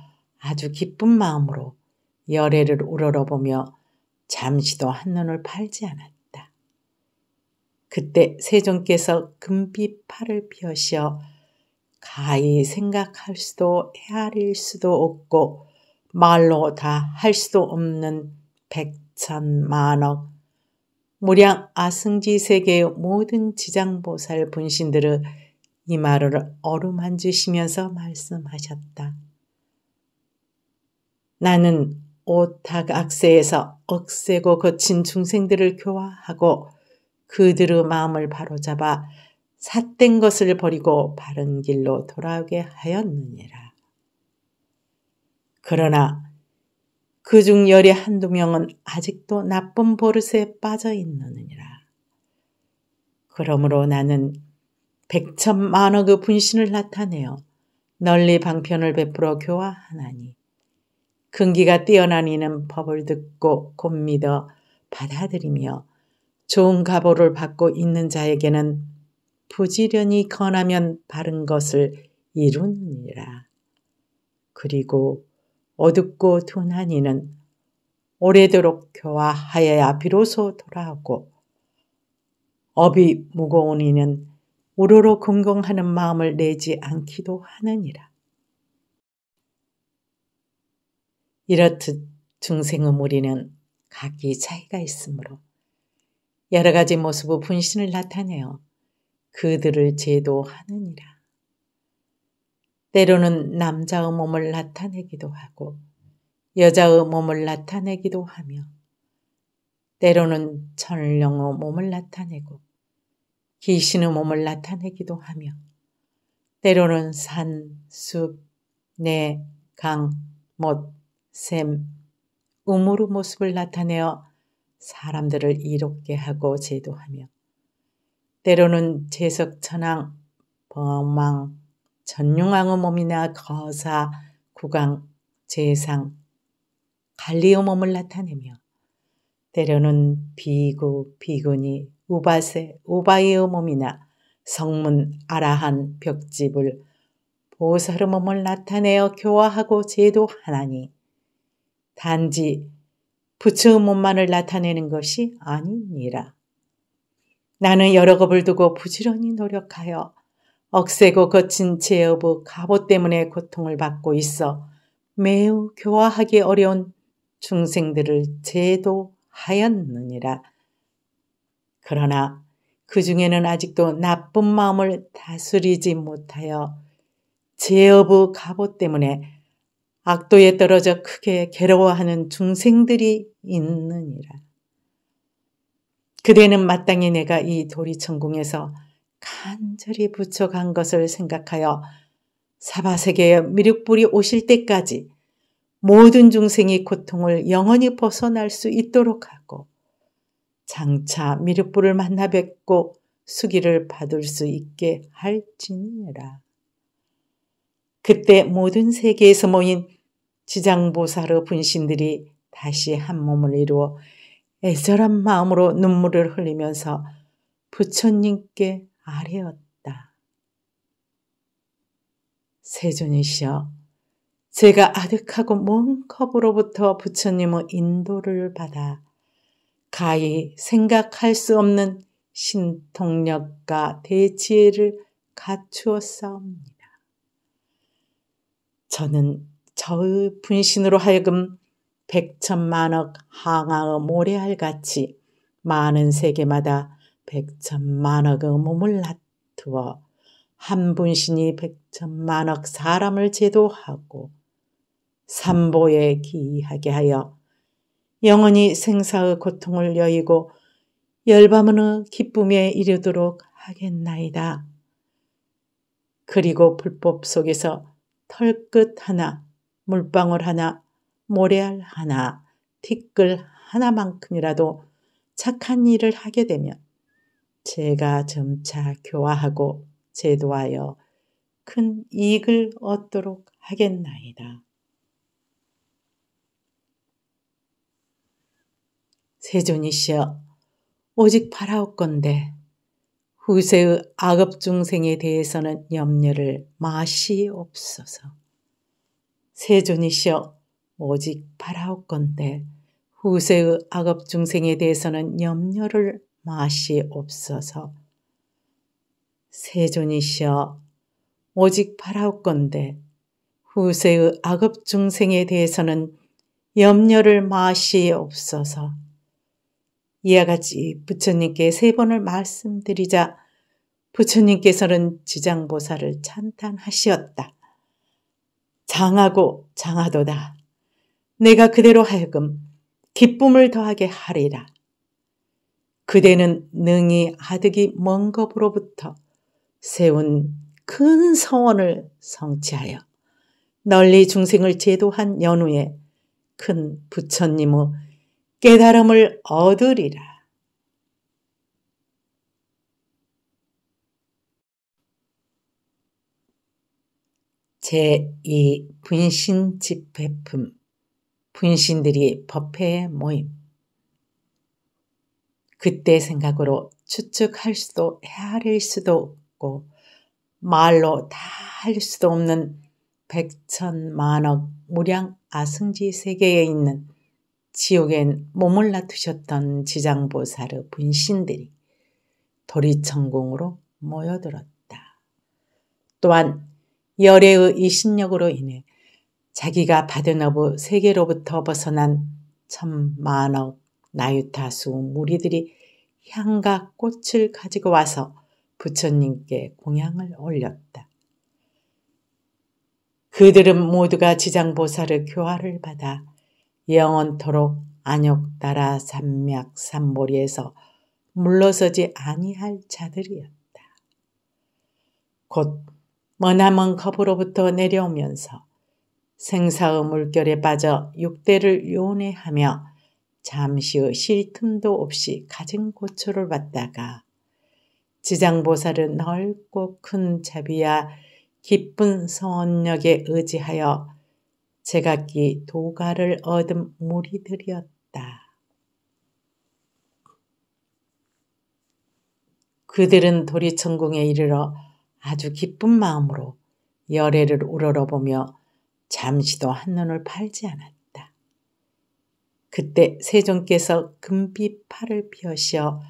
아주 기쁜 마음으로 열애를 우러러보며 잠시도 한눈을 팔지 않았다. 그때 세종께서 금빛 팔을 펴시어 가히 생각할 수도 헤아릴 수도 없고 말로 다 할 수도 없는 백천만억 무량 아승지 세계의 모든 지장보살 분신들을 이 말을 어루만지시면서 말씀하셨다. 나는 오탁 악세에서 억세고 거친 중생들을 교화하고 그들의 마음을 바로잡아 삿된 것을 버리고 바른 길로 돌아오게 하였느니라. 그러나 그 중 열의 한두 명은 아직도 나쁜 버릇에 빠져 있느니라. 그러므로 나는 백천만억의 분신을 나타내어 널리 방편을 베풀어 교화하나니 근기가 뛰어나니는 법을 듣고 곧 믿어 받아들이며 좋은 가보를 받고 있는 자에게는 부지런히 건하면 바른 것을 이루느니라. 그리고 어둡고 둔한 니는 오래도록 교화하여야 비로소 돌아오고 업이 무거우니는 우러러 긍긍하는 마음을 내지 않기도 하느니라. 이렇듯 중생의 무리는 각기 차이가 있으므로 여러 가지 모습의 분신을 나타내어 그들을 제도하느니라. 때로는 남자의 몸을 나타내기도 하고 여자의 몸을 나타내기도 하며 때로는 천령의 몸을 나타내고 귀신의 몸을 나타내기도 하며 때로는 산, 숲, 내, 강, 못, 샘, 음으로 모습을 나타내어 사람들을 이롭게 하고 제도하며 때로는 재석천왕, 범왕, 전용왕의 몸이나 거사, 국왕, 재상, 관리의 몸을 나타내며 때로는 비구, 비구니, 우바세, 우바이의 몸이나 성문, 아라한, 벽집을 보살의 몸을 나타내어 교화하고 제도하나니 단지 부처 의 몸만을 나타내는 것이 아니니라. 나는 여러 겁을 두고 부지런히 노력하여 억세고 거친 제어부 갑옷 때문에 고통을 받고 있어 매우 교화하기 어려운 중생들을 제도하였느니라. 그러나 그 중에는 아직도 나쁜 마음을 다스리지 못하여 제어부 갑옷 때문에 악도에 떨어져 크게 괴로워하는 중생들이 있느니라. 그대는 마땅히 내가 이 도리천궁에서 간절히 부쳐간 것을 생각하여 사바세계의 미륵불이 오실 때까지 모든 중생이 고통을 영원히 벗어날 수 있도록 하고 장차 미륵불을 만나 뵙고 수기를 받을 수 있게 할지니라. 그때 모든 세계에서 모인 지장보사의 분신들이 다시 한 몸을 이루어 애절한 마음으로 눈물을 흘리면서 부처님께 아뢰었다. 세존이시여, 제가 아득하고 먼 컵으로부터 부처님의 인도를 받아 가히 생각할 수 없는 신통력과 대지혜를 갖추었사옵니다. 저는 저의 분신으로 하여금 백천만억 항아의 모래알 같이 많은 세계마다 백천만억의 몸을 나투어 한 분신이 백천만억 사람을 제도하고 삼보에 기이하게 하여 영원히 생사의 고통을 여의고 열밤의 기쁨에 이르도록 하겠나이다. 그리고 불법 속에서 털끝 하나, 물방울 하나, 모래알 하나, 티끌 하나만큼이라도 착한 일을 하게 되면 제가 점차 교화하고 제도하여 큰 이익을 얻도록 하겠나이다. 세존이시여, 오직 바라올건데 후세의 악업 중생에 대해서는 염려를 마이 없어서. 세존이시여 오직 바라옵건대 후세의 악업 중생에 대해서는 염려를 맛이 없어서. 세존이시여 오직 바라옵건대 후세의 악업 중생에 대해서는 염려를 맛이 없어서. 이와 같이 부처님께 세 번을 말씀드리자 부처님께서는 지장보살을 찬탄하시었다. 장하고 장하도다. 내가 그대로 하여금 기쁨을 더하게 하리라. 그대는 능히 하득이먼 것으로부터 세운 큰 성원을 성취하여 널리 중생을 제도한 연후에 큰 부처님의 깨달음을 얻으리라. 제2 분신 집회품 분신들이 법회에 모임 그때 생각으로 추측할 수도 헤아릴 수도 없고 말로 다 할 수도 없는 백천만억 무량 아승지 세계에 있는 지옥엔 머물 놔두셨던 지장보살의 분신들이 도리천궁으로 모여들었다. 또한 열애의 이신력으로 인해 자기가 받은 어부 세계로부터 벗어난 천만억 나유타수 무리들이 향과 꽃을 가지고 와서 부처님께 공양을 올렸다. 그들은 모두가 지장보살의 교화를 받아 영원토록 안욕따라 산맥 산보리에서 물러서지 아니할 자들이었다. 곧 머나먼 컵으로부터 내려오면서 생사의 물결에 빠져 육대를 요내하며 잠시의 쉴 틈도 없이 가진 고초를 받다가 지장보살은 넓고 큰 자비야 기쁜 성원력에 의지하여 제각기 도가를 얻은 무리들이었다. 그들은 도리천궁에 이르러 아주 기쁜 마음으로 열애를 우러러보며 잠시도 한눈을 팔지 않았다. 그때 세종께서 금빛팔을 펴시어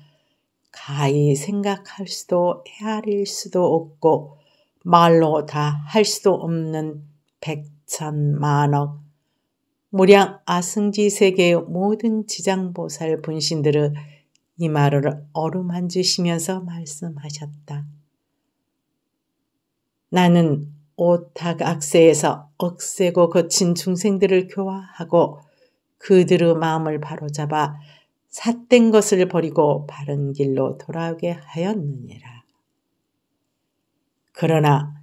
가히 생각할 수도 헤아릴 수도 없고 말로 다 할 수도 없는 백 이찬만억 무량 아승지 세계의 모든 지장보살 분신들을 이 말을 어루만지시면서 말씀하셨다. 나는 오탁 악세에서 억세고 거친 중생들을 교화하고 그들의 마음을 바로잡아 삿된 것을 버리고 바른 길로 돌아오게 하였느니라. 그러나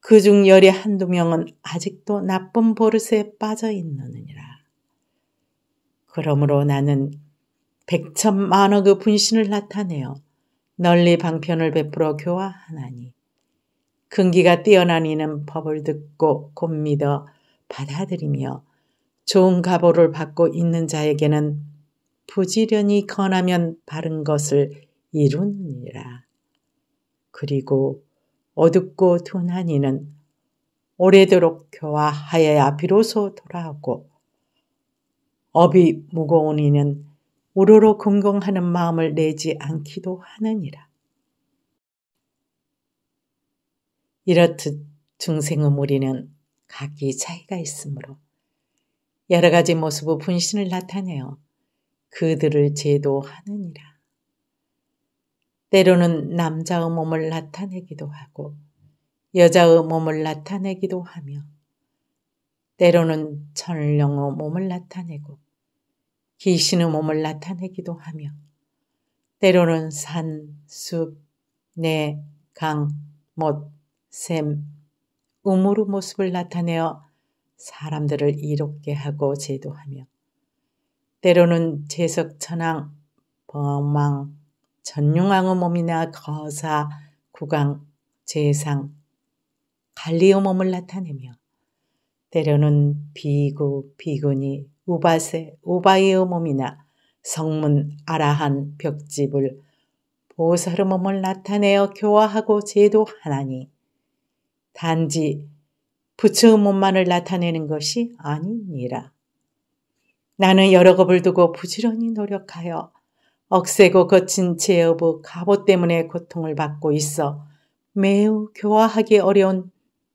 그중 열의 한두 명은 아직도 나쁜 버릇에 빠져 있느니라. 그러므로 나는 백천만억의 그 분신을 나타내어 널리 방편을 베풀어 교화하나니 근기가 뛰어나니는 법을 듣고 곧 믿어 받아들이며 좋은 가보를 받고 있는 자에게는 부지런히 건하면 바른 것을 이루느니라. 그리고 어둡고 둔한 이는 오래도록 교화하여야 비로소 돌아오고 업이 무거운 이는 우러러 긍긍하는 마음을 내지 않기도 하느니라. 이렇듯 중생의 무리는 각기 차이가 있으므로 여러 가지 모습의 분신을 나타내어 그들을 제도하느니라. 때로는 남자의 몸을 나타내기도 하고 여자의 몸을 나타내기도 하며 때로는 천령의 몸을 나타내고 귀신의 몸을 나타내기도 하며 때로는 산, 숲, 내, 강, 못, 샘, 우물의 모습을 나타내어 사람들을 이롭게 하고 제도하며 때로는 제석천왕, 범망, 전용왕의 몸이나 거사, 국왕, 재상, 갈리의 몸을 나타내며 때로는 비구, 비구니, 우바세, 우바이의 몸이나 성문, 아라한, 벽집을 보살의 몸을 나타내어 교화하고 제도하나니 단지 부처의 몸만을 나타내는 것이 아니니라. 나는 여러 겁을 두고 부지런히 노력하여 억세고 거친 제어부 갑옷 때문에 고통을 받고 있어 매우 교화하기 어려운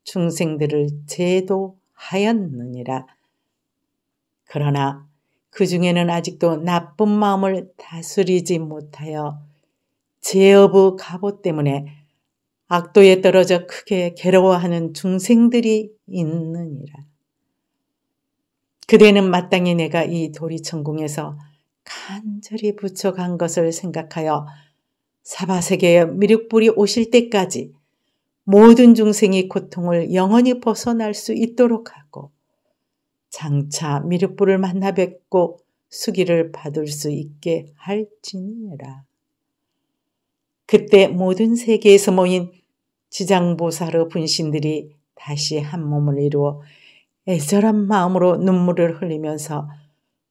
중생들을 제도하였느니라. 그러나 그 중에는 아직도 나쁜 마음을 다스리지 못하여 제 어부 갑옷 때문에 악도에 떨어져 크게 괴로워하는 중생들이 있느니라. 그대는 마땅히 내가 이 도리천궁에서 간절히 부쳐간 것을 생각하여 사바세계의 미륵불이 오실 때까지 모든 중생이 고통을 영원히 벗어날 수 있도록 하고 장차 미륵불을 만나 뵙고 수기를 받을 수 있게 할지니라. 그때 모든 세계에서 모인 지장보살의 분신들이 다시 한 몸을 이루어 애절한 마음으로 눈물을 흘리면서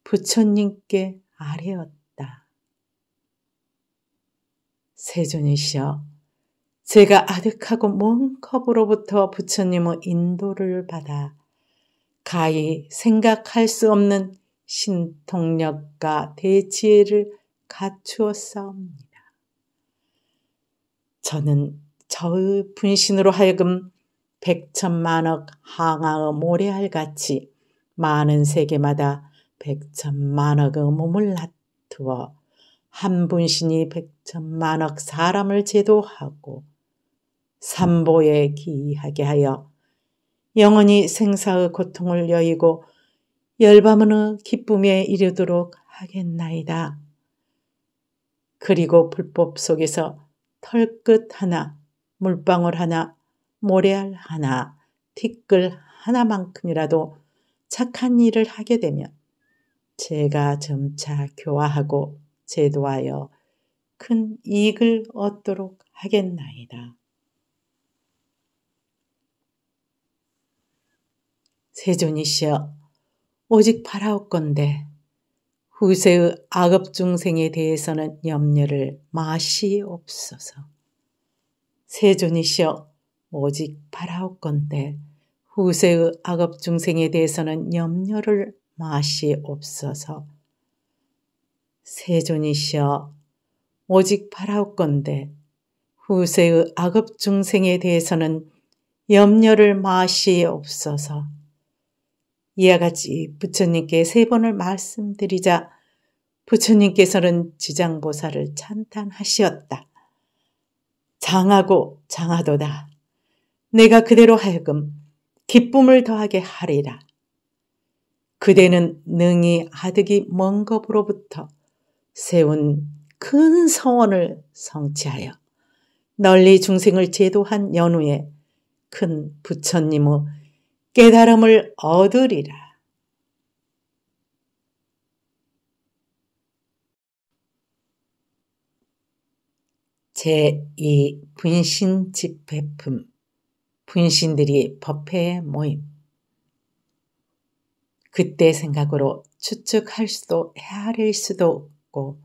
부처님께 아래였다. 세존이시여, 제가 아득하고 먼 컵으로부터 부처님의 인도를 받아 가히 생각할 수 없는 신통력과 대지혜를 갖추었사옵니다. 저는 저의 분신으로 하여금 백천만억 항아의 모래알같이 많은 세계마다 백천만억의 몸을 나투어 한 분신이 백천만억 사람을 제도하고 삼보에 기이하게 하여 영원히 생사의 고통을 여의고 열밤은의 기쁨에 이르도록 하겠나이다. 그리고 불법 속에서 털끝 하나, 물방울 하나, 모래알 하나, 티끌 하나만큼이라도 착한 일을 하게 되면 제가 점차 교화하고 제도하여 큰 이익을 얻도록 하겠나이다. 세존이시여, 오직 바라옵건대 후세의 악업 중생에 대해서는 염려를 마시옵소서. 세존이시여, 오직 바라옵건대 후세의 악업 중생에 대해서는 염려를 맛이 없어서 세존이시여 오직 바라옵건대 후세의 악업 중생에 대해서는 염려를 맛이 없어서 이와 같이 부처님께 세 번을 말씀드리자 부처님께서는 지장보살을 찬탄하시었다. 장하고 장하도다. 내가 그대로 하여금 기쁨을 더하게 하리라. 그대는 능히 하득이 먼 것으로부터 세운 큰 성원을 성취하여 널리 중생을 제도한 연후에 큰 부처님의 깨달음을 얻으리라. 제2 분신 집회품 분신들이 법회에 모임 그때 생각으로 추측할 수도 헤아릴 수도 없고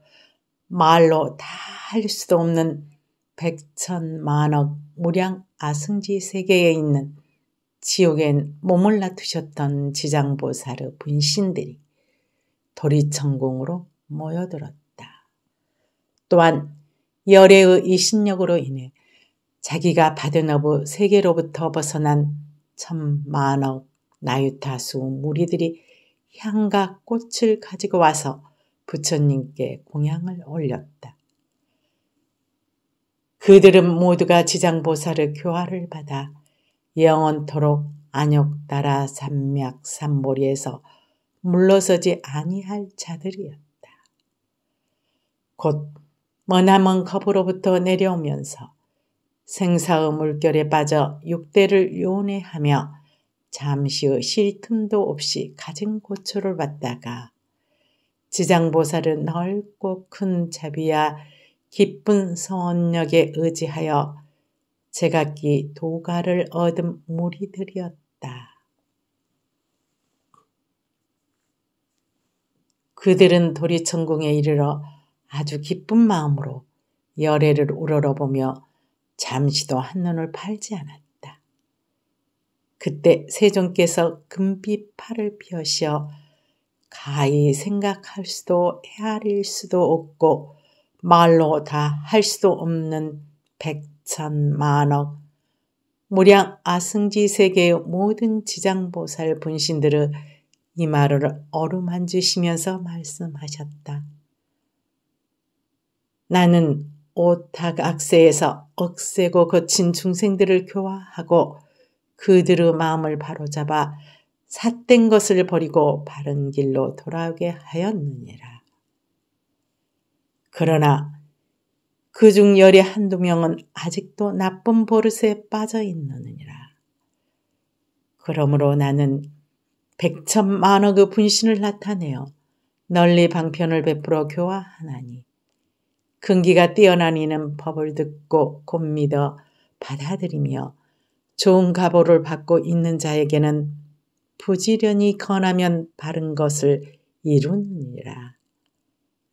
말로 다 할 수도 없는 백천만억 무량 아승지 세계에 있는 지옥엔 몸을 놔두셨던 지장보살의 분신들이 도리천공으로 모여들었다. 또한 열애의 이신력으로 인해 자기가 받은 업의 세계로부터 벗어난 천만억 나유타수 무리들이 향과 꽃을 가지고 와서 부처님께 공양을 올렸다. 그들은 모두가 지장보살의 교화를 받아 영원토록 안욕따라 산맥 산보리에서 물러서지 아니할 자들이었다. 곧 머나먼 컵으로부터 내려오면서 생사의 물결에 빠져 육대를 요내하며 잠시의 쉴 틈도 없이 가진 고초를 받다가 지장보살은 넓고 큰 자비와 기쁜 선력에 의지하여 제각기 도가를 얻은 무리들이었다. 그들은 도리천궁에 이르러 아주 기쁜 마음으로 열애를 우러러보며 잠시도 한눈을 팔지 않았다. 그때 세종께서 금빛팔을 펴시어 가히 생각할 수도 헤아릴 수도 없고 말로 다 할 수도 없는 백천만억 무량 아승지 세계의 모든 지장보살 분신들을 이 말을 어루만지시면서 말씀하셨다. 나는 오탁 악세에서 억세고 거친 중생들을 교화하고 그들의 마음을 바로잡아 삿된 것을 버리고 바른 길로 돌아오게 하였느니라. 그러나 그 중 열의 한두 명은 아직도 나쁜 버릇에 빠져 있느니라. 그러므로 나는 백천만억 의 그 분신을 나타내어 널리 방편을 베풀어 교화하나니 근기가 뛰어난 이는 법을 듣고 곧 믿어 받아들이며 좋은 가보를 받고 있는 자에게는 부지런히 건하면 바른 것을 이루느니라.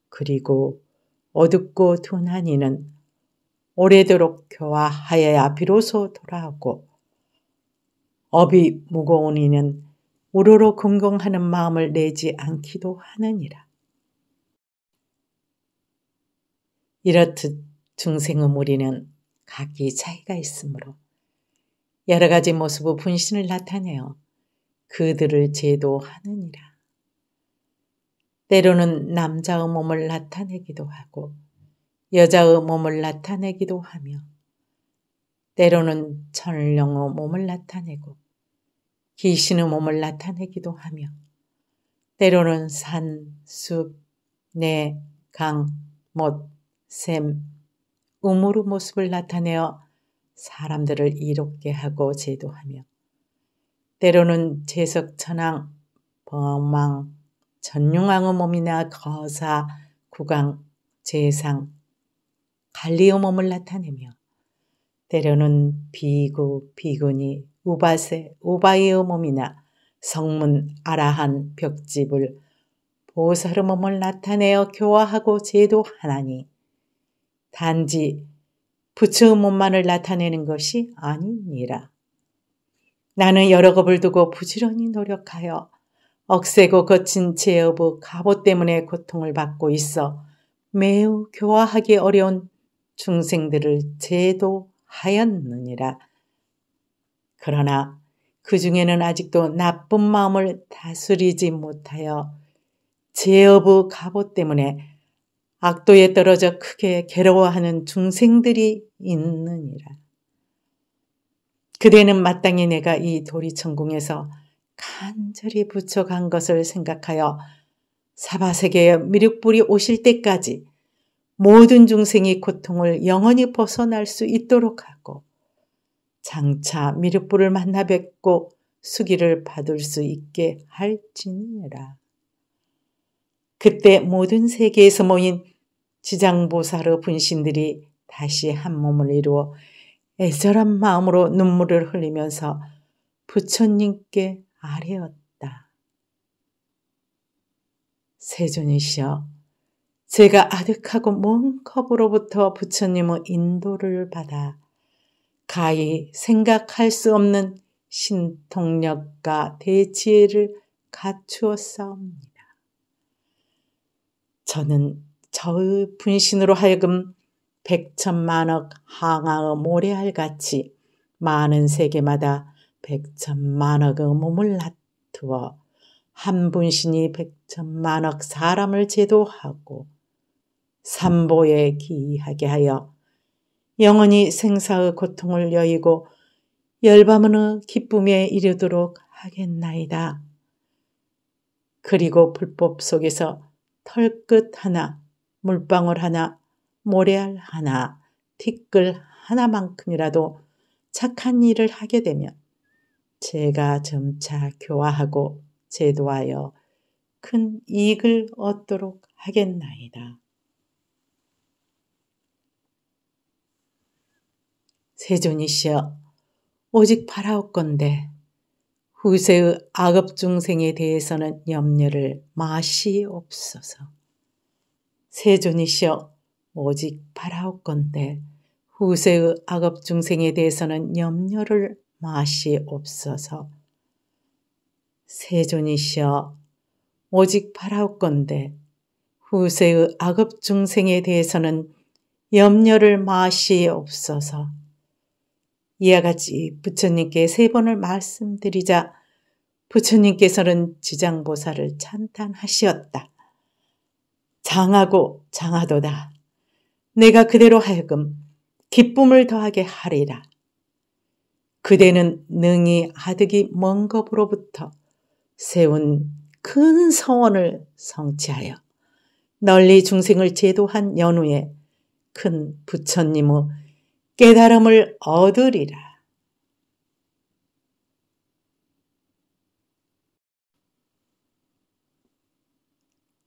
그리고 어둡고 둔한 이는 오래도록 교화하여야 비로소 돌아오고 업이 무거운 이는 우러러 공공하는 마음을 내지 않기도 하느니라. 이렇듯 중생의 무리는 각기 차이가 있으므로 여러 가지 모습으로 분신을 나타내어 그들을 제도하느니라. 때로는 남자의 몸을 나타내기도 하고 여자의 몸을 나타내기도 하며 때로는 천령의 몸을 나타내고 귀신의 몸을 나타내기도 하며 때로는 산, 숲, 내, 강, 못, 샘, 우물의 모습을 나타내어 사람들을 이롭게 하고 제도하며 때로는 재석천왕, 범왕, 전용왕의 몸이나 거사, 국왕, 재상, 갈리의 몸을 나타내며 때로는 비구, 비군이 우바세, 우바이의 몸이나 성문, 아라한, 벽집을 보살의 몸을 나타내어 교화하고 제도하나니 단지 부처의 몸만을 나타내는 것이 아니니라. 나는 여러 겁을 두고 부지런히 노력하여 억세고 거친 제업의 갑옷 때문에 고통을 받고 있어 매우 교화하기 어려운 중생들을 제도하였느니라. 그러나 그 중에는 아직도 나쁜 마음을 다스리지 못하여 제업의 갑옷 때문에 악도에 떨어져 크게 괴로워하는 중생들이 있느니라. 그대는 마땅히 내가 이 도리천궁에서 간절히 부쳐간 것을 생각하여 사바세계의 미륵불이 오실 때까지 모든 중생의 고통을 영원히 벗어날 수 있도록 하고 장차 미륵불을 만나 뵙고 수기를 받을 수 있게 할지니라. 그때 모든 세계에서 모인 지장보살의 분신들이 다시 한 몸을 이루어 애절한 마음으로 눈물을 흘리면서 부처님께 아뢰었다. 세존이시여, 제가 아득하고 먼 컵으로부터 부처님의 인도를 받아 가히 생각할 수 없는 신통력과 대지혜를 갖추었사옵니다. 저는 저의 분신으로 하여금 백천만억 항아의 모래알같이 많은 세계마다 백천만억의 몸을 나두어한 분신이 백천만억 사람을 제도하고 삼보에 기이하게 하여 영원히 생사의 고통을 여의고 열반의 기쁨에 이르도록 하겠나이다. 그리고 불법 속에서 털끝 하나, 물방울 하나, 모래알 하나, 티끌 하나만큼이라도 착한 일을 하게 되면 제가 점차 교화하고 제도하여 큰 이익을 얻도록 하겠나이다. 세존이시여, 오직 바라옵건대 후세의 악업 중생에 대해서는 염려를 마시옵소서. 세존이시여, 오직 바라옵건대 후세의 악업 중생에 대해서는 염려를 마시옵소서. 세존이시여 오직 바라옵건대 후세의 악업 중생에 대해서는 염려를 마시옵소서. 이와 같이 부처님께 세 번을 말씀드리자 부처님께서는 지장보살을 찬탄하시었다. 장하고 장하도다. 내가 그대로 하여금 기쁨을 더하게 하리라. 그대는 능히 하득이먼 것으로부터 세운 큰 성원을 성취하여 널리 중생을 제도한 연후에 큰 부처님의 깨달음을 얻으리라.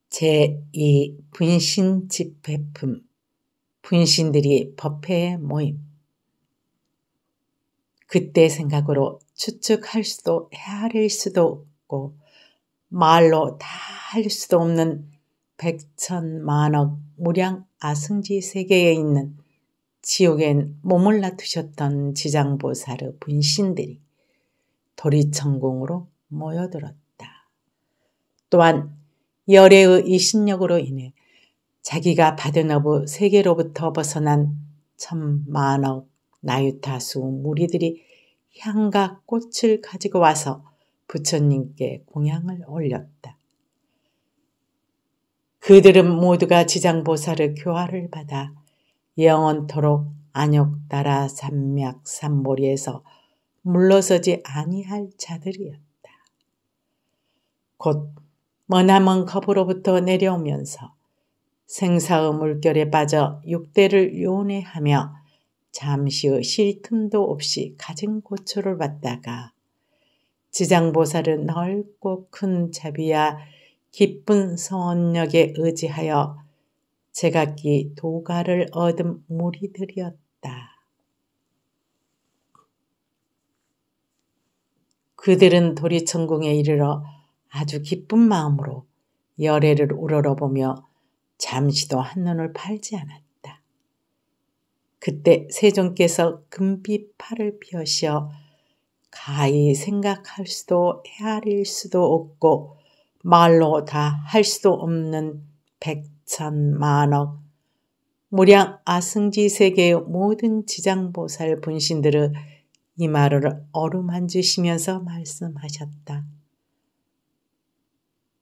제2분신 집회품 분신들이 법회에 모임. 그때 생각으로 추측할 수도 헤아릴 수도 없고 말로 다 할 수도 없는 백천만억 무량 아승지 세계에 있는 지옥엔 머물라 두셨던 지장보살의 분신들이 도리천공으로 모여들었다. 또한 열애의 이신력으로 인해 자기가 받은 어부 세계로부터 벗어난 천만억 나유타수 무리들이 향과 꽃을 가지고 와서 부처님께 공양을 올렸다. 그들은 모두가 지장보살의 교화를 받아 영원토록 안욕따라 산맥 산보리에서 물러서지 아니할 자들이었다. 곧 머나먼 거으로부터 내려오면서 생사의 물결에 빠져 육대를 요내하며 잠시의 쉴 틈도 없이 가진 고초를 받다가 지장보살은 넓고 큰 자비와 기쁜 선력에 의지하여 제각기 도가를 얻은 무리들이었다. 그들은 도리천궁에 이르러 아주 기쁜 마음으로 열애를 우러러보며 잠시도 한눈을 팔지 않았다. 그때 세종께서 금빛 팔을 펴시어 가히 생각할 수도 헤아릴 수도 없고 말로 다 할 수도 없는 백천만억 무량 아승지 세계의 모든 지장보살 분신들을 이 말을 어루만지시면서 말씀하셨다.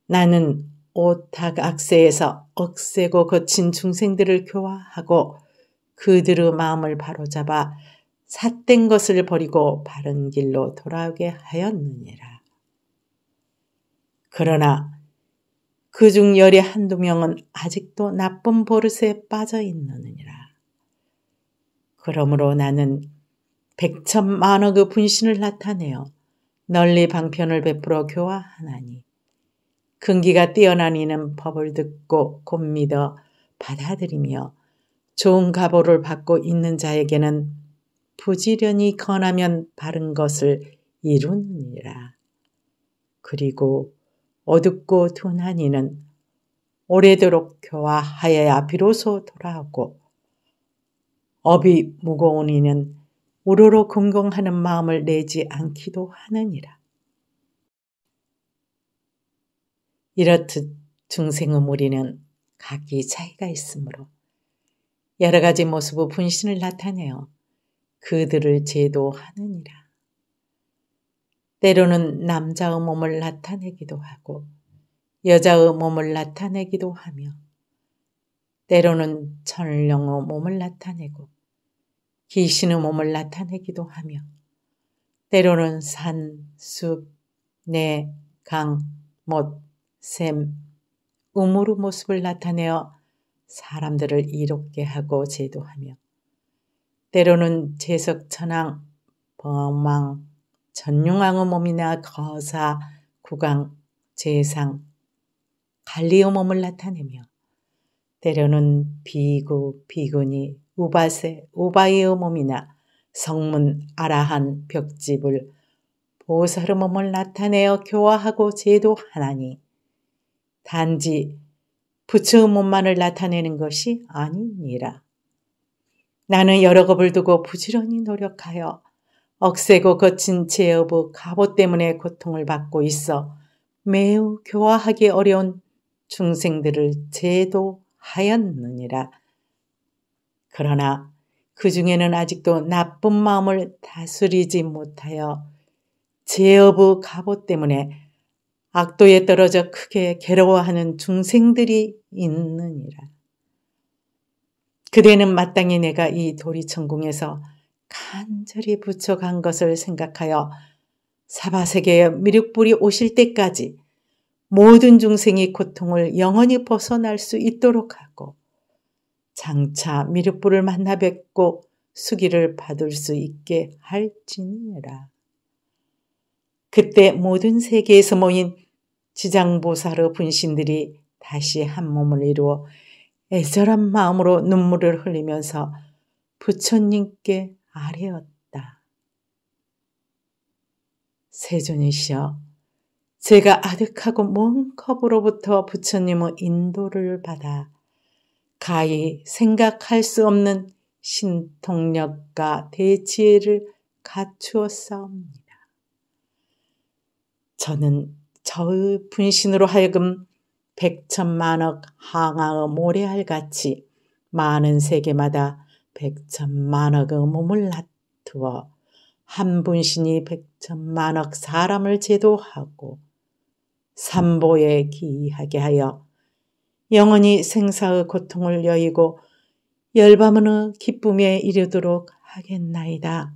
나는 오탁 악세에서 억세고 거친 중생들을 교화하고 그들의 마음을 바로잡아 삿된 것을 버리고 바른 길로 돌아오게 하였느니라. 그러나 그 중 열의 한두 명은 아직도 나쁜 버릇에 빠져 있느니라. 그러므로 나는 백천만억의 분신을 나타내어 널리 방편을 베풀어 교화하나니 근기가 뛰어난 이는 법을 듣고 곧 믿어 받아들이며 좋은 가보를 받고 있는 자에게는 부지런히 건하면 바른 것을 이루느니라. 그리고 어둡고 둔한 이는 오래도록 교화하여야 비로소 돌아오고 업이 무거운 이는 우러러 공공하는 마음을 내지 않기도 하느니라. 이렇듯 중생의 무리는 각기 차이가 있으므로 여러 가지 모습의 분신을 나타내어 그들을 제도하느니라. 때로는 남자의 몸을 나타내기도 하고 여자의 몸을 나타내기도 하며 때로는 천령의 몸을 나타내고 귀신의 몸을 나타내기도 하며 때로는 산, 숲, 내, 강, 못, 샘, 음으로 모습을 나타내어 사람들을 이롭게 하고 제도하며 때로는 재석천왕, 범왕, 전융왕의 몸이나 거사, 국왕, 재상, 갈리의 몸을 나타내며 때로는 비구, 비군이 우바세, 우바이의 몸이나 성문, 아라한, 벽집을 보살의 몸을 나타내어 교화하고 제도하나니 단지 부처의 몸만을 나타내는 것이 아니니라. 나는 여러 겁을 두고 부지런히 노력하여 억세고 거친 제업의 갑옷 때문에 고통을 받고 있어 매우 교화하기 어려운 중생들을 제도하였느니라. 그러나 그 중에는 아직도 나쁜 마음을 다스리지 못하여 제업의 갑옷 때문에 악도에 떨어져 크게 괴로워하는 중생들이 있느니라. 그대는 마땅히 내가 이 도리천궁에서 간절히 부쳐간 것을 생각하여 사바세계의 미륵불이 오실 때까지 모든 중생이 고통을 영원히 벗어날 수 있도록 하고 장차 미륵불을 만나 뵙고 수기를 받을 수 있게 할지니라. 그때 모든 세계에서 모인 지장보살의 분신들이 다시 한 몸을 이루어 애절한 마음으로 눈물을 흘리면서 부처님께 아뢰었다. 세존이시여, 제가 아득하고 먼 컵으로부터 부처님의 인도를 받아 가히 생각할 수 없는 신통력과 대지혜를 갖추었사옵니다. 저는 저의 분신으로 하여금 백천만억 항아의 모래알같이 많은 세계마다 백천만억의 몸을 나투어 한 분신이 백천만억 사람을 제도하고 삼보에 기이하게 하여 영원히 생사의 고통을 여의고 열반의 기쁨에 이르도록 하겠나이다.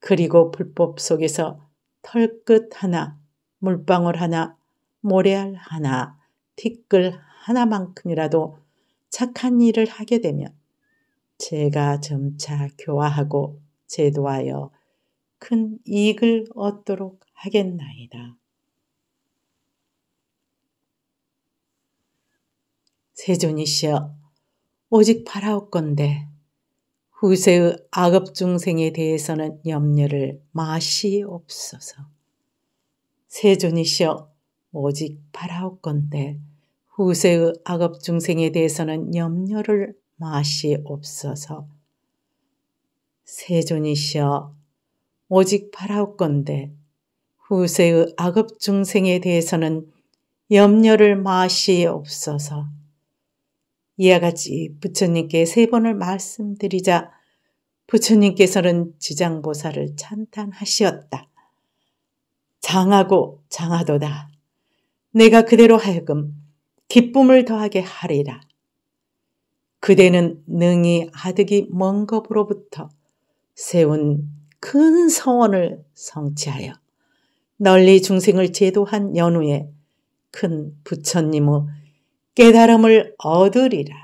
그리고 불법 속에서 털끝 하나, 물방울 하나, 모래알 하나, 티끌 하나만큼이라도 착한 일을 하게 되면 제가 점차 교화하고 제도하여 큰 이익을 얻도록 하겠나이다. 세존이시여, 오직 바라올건데 후세의 악업 중생에 대해서는 염려를 마시옵소서. 세존이시여 오직 바라옵건대 후세의 악업 중생에 대해서는 염려를 마시옵소서. 세존이시여 오직 바라옵건대 후세의 악업 중생에 대해서는 염려를 마시옵소서. 이와 같이 부처님께 세 번을 말씀드리자 부처님께서는 지장보살을 찬탄하시었다. 장하고 장하도다. 내가 그대로 하여금 기쁨을 더하게 하리라. 그대는 능히 하득이먼 것으로부터 세운 큰 서원을 성취하여 널리 중생을 제도한 연후에 큰 부처님의 깨달음을 얻으리라.